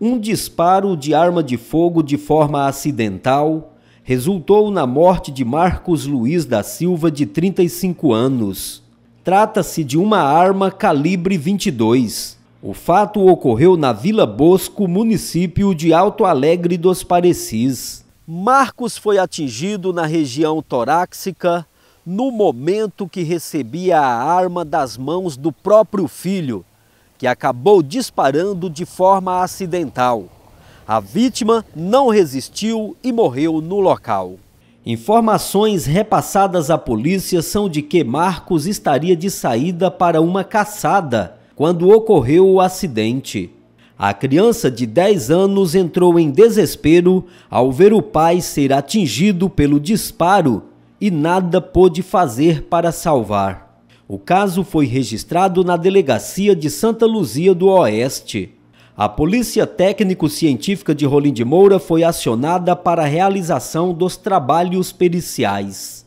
um disparo de arma de fogo de forma acidental resultou na morte de Marcos Luiz da Silva, de 35 anos. Trata-se de uma arma calibre 22. O fato ocorreu na Vila Bosco, município de Alto Alegre dos Parecis. Marcos foi atingido na região torácica no momento que recebia a arma das mãos do próprio filho, que acabou disparando de forma acidental. A vítima não resistiu e morreu no local. Informações repassadas à polícia são de que Marcos estaria de saída para uma caçada quando ocorreu o acidente. A criança de 10 anos entrou em desespero ao ver o pai ser atingido pelo disparo e nada pôde fazer para salvar. O caso foi registrado na delegacia de Santa Luzia do Oeste. A Polícia Técnico-Científica de Rolim de Moura foi acionada para a realização dos trabalhos periciais.